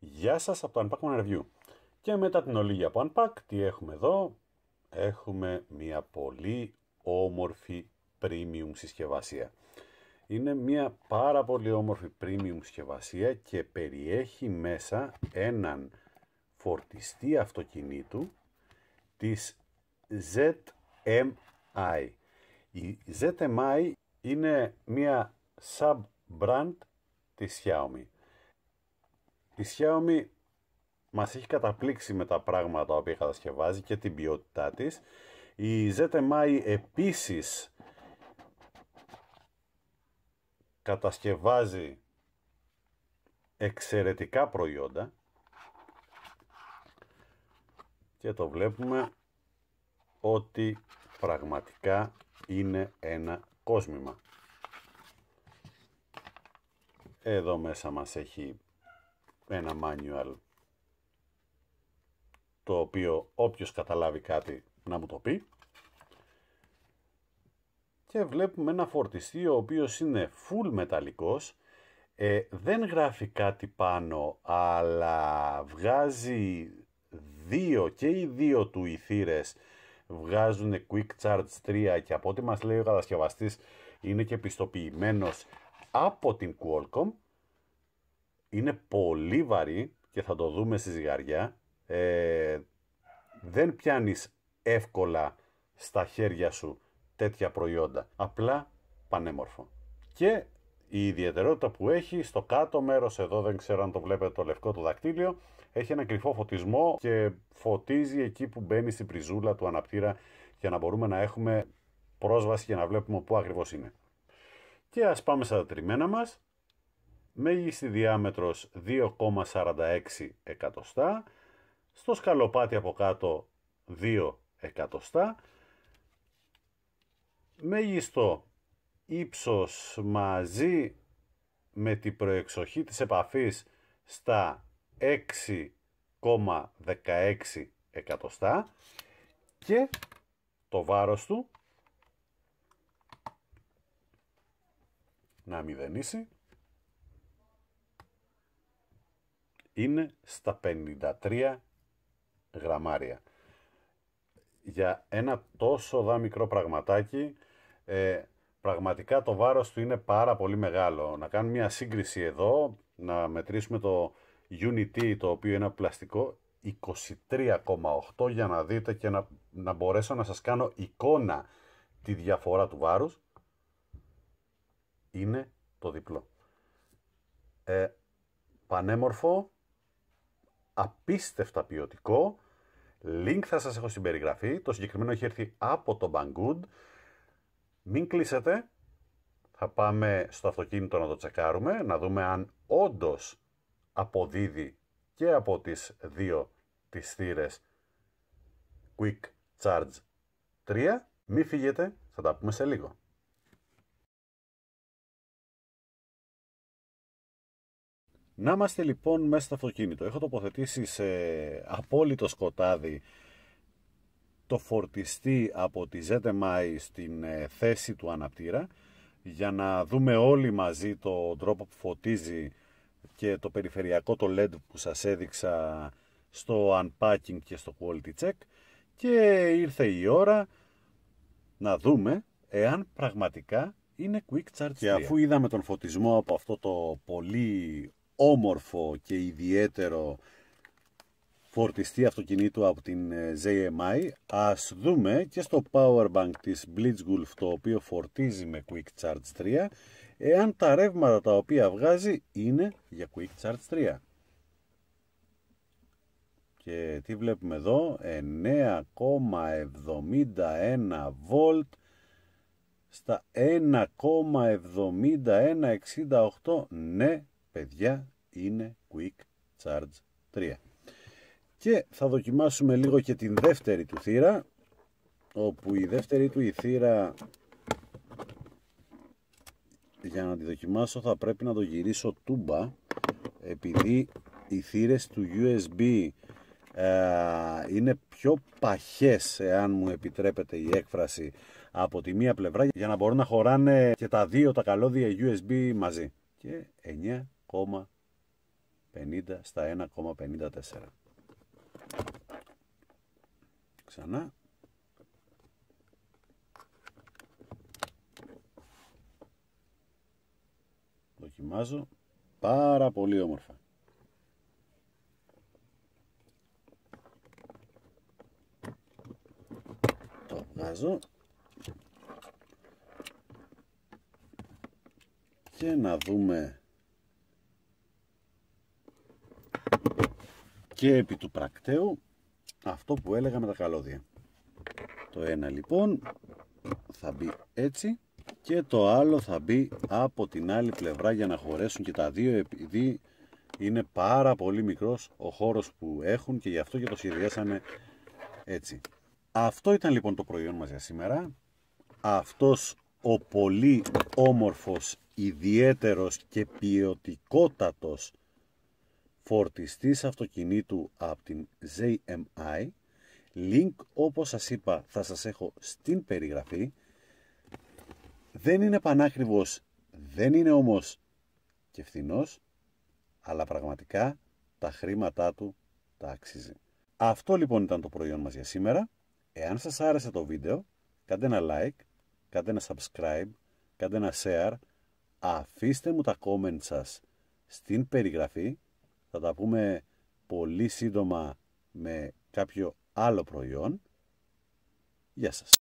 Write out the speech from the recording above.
Γεια σας από το Unpack Review. Και μετά την ολίγη από Unpack, τι έχουμε εδώ. Έχουμε μια πολύ όμορφη premium συσκευασία. Είναι μια πάρα πολύ όμορφη premium συσκευασία και περιέχει μέσα έναν φορτιστή αυτοκινήτου της ZMI. Η ZMI είναι μια sub-brand της Xiaomi. Η Xiaomi μας έχει καταπλήξει με τα πράγματα τα οποία κατασκευάζει και την ποιότητά της. Η ZMI επίσης κατασκευάζει εξαιρετικά προϊόντα και το βλέπουμε ότι πραγματικά είναι ένα κόσμημα. Εδώ μέσα μας έχει ένα manual το οποίο όποιος καταλάβει κάτι να μου το πει και βλέπουμε ένα φορτιστή ο οποίος είναι full μεταλλικός ε, δεν γράφει κάτι πάνω αλλά βγάζει δύο και οι δύο του οι θύρες βγάζουν Quick Charge 3 και από ό,τι μας λέει ο κατασκευαστής είναι και πιστοποιημένος από την Qualcomm είναι πολύ βαρύ και θα το δούμε στη ζυγαριά. Ε, δεν πιάνεις εύκολα στα χέρια σου τέτοια προϊόντα. Απλά πανέμορφο. Και η ιδιαιτερότητα που έχει στο κάτω μέρος εδώ, δεν ξέρω αν το βλέπετε το λευκό το δακτύλιο, έχει ένα κρυφό φωτισμό και φωτίζει εκεί που μπαίνει στην πριζούλα του αναπτήρα για να μπορούμε να έχουμε πρόσβαση και να βλέπουμε πού ακριβώς είναι. Και ας πάμε στα τριμμένα μας μέγιστη διάμετρος 2,46 εκατοστά, στο σκαλοπάτι από κάτω 2 εκατοστά, μέγιστο ύψος μαζί με την προεξοχή της επαφής στα 6,16 εκατοστά και το βάρος του να μηδενίσει είναι στα 53 γραμμάρια. Για ένα τόσο δά μικρό πραγματάκι, ε, πραγματικά το βάρος του είναι πάρα πολύ μεγάλο. Να κάνουμε μια σύγκριση εδώ, να μετρήσουμε το Unity, το οποίο είναι πλαστικό, 23,8 για να δείτε και να, να μπορέσω να σας κάνω εικόνα τη διαφορά του βάρους είναι το διπλό. Ε, πανέμορφο, απίστευτα ποιοτικό. Link θα σας έχω στην περιγραφή. Το συγκεκριμένο έχει έρθει από το Banggood. Μην κλείσετε. Θα πάμε στο αυτοκίνητο να το τσεκάρουμε, να δούμε αν όντως αποδίδει και από τις δύο τις θύρες Quick Charge 3. Μην φύγετε, θα τα πούμε σε λίγο. Να είμαστε λοιπόν μέσα στο αυτοκίνητο. Έχω τοποθετήσει σε απόλυτο σκοτάδι το φορτιστή από τη ZMI στην ε, θέση του αναπτήρα για να δούμε όλοι μαζί το τρόπο που φωτίζει και το περιφερειακό το LED που σας έδειξα στο unpacking και στο quality check και ήρθε η ώρα να δούμε εάν πραγματικά είναι quick charge Και αφού είδαμε τον φωτισμό από αυτό το πολύ όμορφο και ιδιαίτερο φορτιστή αυτοκινήτου από την ε, JMI ας δούμε και στο powerbank της Blitzgulf το οποίο φορτίζει με Quick Charge 3 εάν τα ρεύματα τα οποία βγάζει είναι για Quick Charge 3 και τι βλέπουμε εδώ 9,71 volt στα 1,7168 ναι παιδιά είναι Quick Charge 3. Και θα δοκιμάσουμε λίγο και την δεύτερη του θύρα, όπου η δεύτερη του η θύρα, για να τη δοκιμάσω θα πρέπει να το γυρίσω τούμπα, επειδή οι θύρες του USB ε, είναι πιο παχές εάν μου επιτρέπεται η έκφραση από τη μία πλευρά για να μπορούν να χωράνε και τα δύο τα καλώδια USB μαζί και 9 1,50 στα 1,54. Ξανά. Δοκιμάζω. Πάρα πολύ όμορφα. Το βγάζω. Και να δούμε και επί του πρακτέου αυτό που έλεγα με τα καλώδια. Το ένα λοιπόν θα μπει έτσι και το άλλο θα μπει από την άλλη πλευρά για να χωρέσουν και τα δύο επειδή είναι πάρα πολύ μικρός ο χώρος που έχουν και γι' αυτό και το σχεδιάσαμε έτσι. Αυτό ήταν λοιπόν το προϊόν μας για σήμερα. Αυτός ο πολύ όμορφος, ιδιαίτερος και ποιοτικότατος φορτιστής αυτοκινήτου από την JMI. Link όπως σας είπα θα σας έχω στην περιγραφή. Δεν είναι πανάκριβος, δεν είναι όμως και φθηνός, αλλά πραγματικά τα χρήματά του τα αξίζει. Αυτό λοιπόν ήταν το προϊόν μας για σήμερα. Εάν σας άρεσε το βίντεο, κάντε ένα like, κάντε ένα subscribe, κάντε ένα share, αφήστε μου τα comment σας στην περιγραφή θα τα πούμε πολύ σύντομα με κάποιο άλλο προϊόν. Γεια σας.